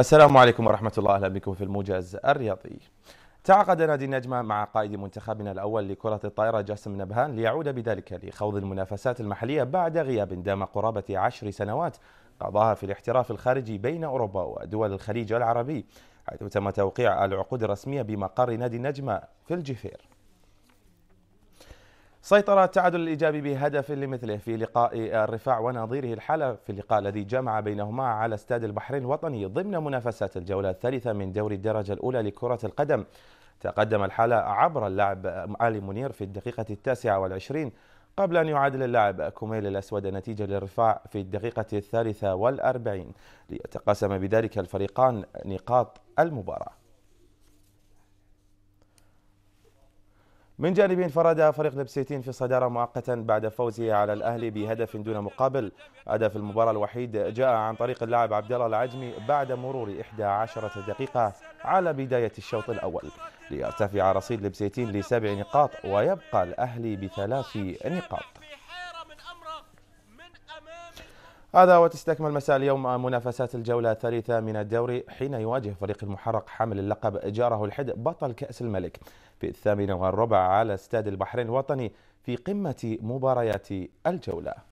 السلام عليكم ورحمة الله أهلا بكم في الموجز الرياضي تعاقد نادي النجمة مع قائد منتخبنا الأول لكرة الطائرة جاسم نبهان ليعود بذلك لخوض المنافسات المحلية بعد غياب دام قرابة عشر سنوات قضاها في الاحتراف الخارجي بين أوروبا ودول الخليج العربي حيث تم توقيع العقود الرسمية بمقر نادي النجمة في الجفير سيطر التعادل الإيجابي بهدف لمثله في لقاء الرفاع ونظيره الحاله في اللقاء الذي جمع بينهما على استاد البحرين الوطني ضمن منافسات الجولة الثالثة من دوري الدرجة الأولى لكرة القدم تقدم الحاله عبر اللاعب علي منير في الدقيقة التاسعة والعشرين قبل أن يعادل اللاعب كوميل الأسود النتيجة للرفاع في الدقيقة الثالثة والأربعين ليتقاسم بذلك الفريقان نقاط المباراة من جانب انفرد فريق لبسيتين في الصدارة مؤقتا بعد فوزه على الأهلي بهدف دون مقابل هدف المباراة الوحيد جاء عن طريق اللاعب عبد الله العجمي بعد مرور 11 دقيقة على بداية الشوط الأول ليرتفع رصيد لبسيتين لسبع نقاط ويبقى الأهلي بثلاث نقاط هذا وتستكمل مساء اليوم منافسات الجولة الثالثة من الدوري حين يواجه فريق المحرق حامل اللقب جاره الحد بطل كأس الملك في الثامنة والربع على استاد البحرين الوطني في قمة مباريات الجولة